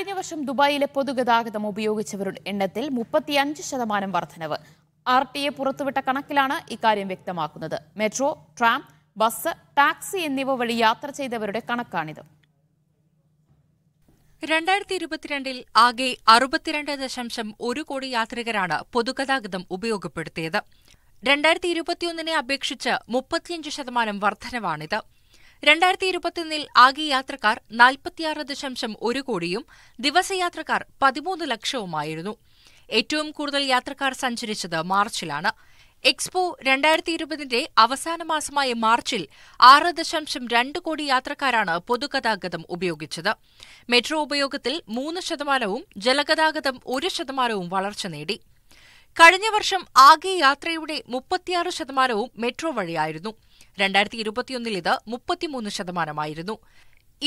കഴിഞ്ഞ വർഷം ദുബായിലെ പൊതുഗതാഗതം ഉപയോഗിച്ചവരുടെ എണ്ണത്തിൽ മുപ്പത്തിയഞ്ച് ശതമാനം വർധനവ് ആർ ടി എ പുറത്തുവിട്ട കണക്കിലാണ് ഇക്കാര്യം വ്യക്തമാക്കുന്നത് മെട്രോ ട്രാം ബസ് ടാക്സി എന്നിവ വഴി യാത്ര ചെയ്തവരുടെ കണക്കാണിത് രണ്ടായിരത്തി ഇരുപത്തിരണ്ടിൽ ആകെ അറുപത്തിരണ്ട് ദശാംശം ഒരു കോടി യാത്രികരാണ് പൊതുഗതാഗതം ഉപയോഗപ്പെടുത്തിയത് രണ്ടായിരത്തി ഇരുപത്തിയൊന്നിനെ അപേക്ഷിച്ച് മുപ്പത്തിയഞ്ച് ശതമാനം വർധനവാണിത് രണ്ടായിരത്തി ഇരുപത്തിയൊന്നിൽ ആകെ യാത്രക്കാർ നാൽപ്പത്തിയാറ് ദശാംശം ഒരു കോടിയും ദിവസയാത്രക്കാർ പതിമൂന്ന് ലക്ഷവുമായിരുന്നു ഏറ്റവും കൂടുതൽ യാത്രക്കാർ സഞ്ചരിച്ചത് മാർച്ചിലാണ് എക്സ്പോ രണ്ടായിരത്തി ഇരുപതിന്റെ അവസാന മാസമായ മാർച്ചിൽ ആറ് ദശാംശം രണ്ട് കോടി യാത്രക്കാരാണ് പൊതുഗതാഗതം ഉപയോഗിച്ചത് മെട്രോ ഉപയോഗത്തിൽ മൂന്ന് ശതമാനവും ജലഗതാഗതം ഒരു ശതമാനവും വളർച്ച നേടി കഴിഞ്ഞ വർഷം ആകെ യാത്രയുടെ മുപ്പത്തിയാറ് ശതമാനവും മെട്രോ വഴിയായിരുന്നു രണ്ടായിരത്തി ഇരുപത്തിയൊന്നിൽ ഇത് മുപ്പത്തിമൂന്ന് ശതമാനമായിരുന്നു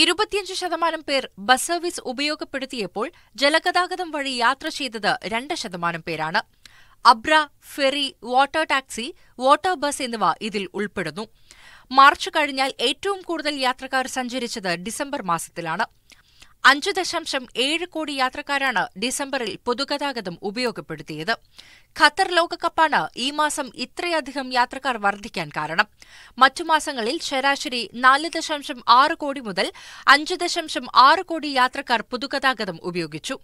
ഇരുപത്തിയഞ്ച് ശതമാനം പേർ ബസ് സർവീസ് ഉപയോഗപ്പെടുത്തിയപ്പോൾ ജലഗതാഗതം വഴി യാത്ര ചെയ്തത് രണ്ട് ശതമാനം പേരാണ് അബ്ര ferry water taxi water bus എന്നിവ ഇതിൽ ഉൾപ്പെടുന്നു മാർച്ച് കഴിഞ്ഞാൽ ഏറ്റവും കൂടുതൽ യാത്രക്കാർ സഞ്ചരിച്ചത് ഡിസംബർ മാസത്തിലാണ് അഞ്ചു ദശാംശം ഏഴ് കോടി യാത്രക്കാരാണ് ഡിസംബറിൽ പൊതുഗതാഗതം ഉപയോഗപ്പെടുത്തിയത് ഖത്തർ ലോകകപ്പാണ് ഈ മാസം ഇത്രയധികം യാത്രക്കാർ വർദ്ധിക്കാൻ കാരണം മറ്റു മാസങ്ങളിൽ ശരാശരി നാല് ദശാംശം ആറ് കോടി മുതൽ അഞ്ച് ദശാംശം ആറ് കോടി യാത്രക്കാർ പൊതുഗതാഗതം ഉപയോഗിച്ചു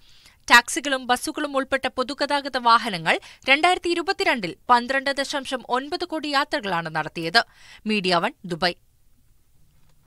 ടാക്സികളും ബസ്സുകളും ഉൾപ്പെട്ട പൊതുഗതാഗത വാഹനങ്ങൾ രണ്ടായിരത്തി ഇരുപത്തിരണ്ടിൽ പന്ത്രണ്ട് ദശാംശം ഒൻപത് കോടി യാത്രകളാണ് നടത്തിയത് മീഡിയ വൺ ദുബായ്